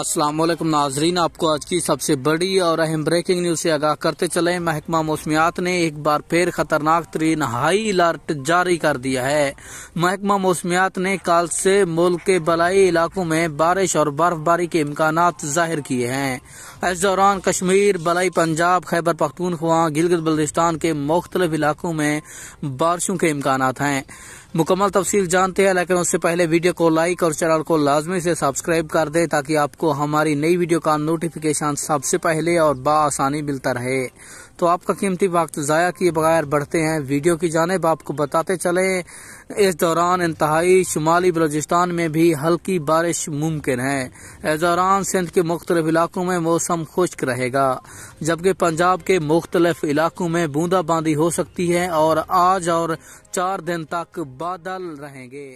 असलम नाजरीन आपको आज की सबसे बड़ी और अहम ब्रेकिंग न्यूज़ से आगाह करते चले महकमा मौसमियात ने एक बार फिर खतरनाक तरीन हाई अलर्ट जारी कर दिया है महकमा मौसमियात ने कल से मुल्क के बलाई इलाकों में बारिश और बर्फबारी के इम्कान जाहिर किए हैं इस दौरान कश्मीर बलाई पंजाब खैबर पख्तूनख्वा गिलगित बल्दिस्तान के मुख्तलिफ इलाकों में बारिशों के इम्कान हैं मुकम्मल तफसील जानते हैं लेकिन उससे पहले वीडियो को लाइक और चैनल को लाजमी से सब्सक्राइब कर दें ताकि आपको हमारी नई वीडियो का नोटिफिकेशन सबसे पहले और बासानी मिलता रहे तो आपका कीमती वक्त ज़ाया किए बगैर बढ़ते हैं वीडियो की जानब आपको बताते चले इस दौरान इंतहाई शुमाली बलोचिस्तान में भी हल्की बारिश मुमकिन है इस दौरान सिंध के मुख्तलिफ इलाकों में मौसम खुश्क रहेगा जबकि पंजाब के मुख्तलिफ इलाकों में बूंदाबांदी हो सकती है और आज और चार दिन तक बादल रहेंगे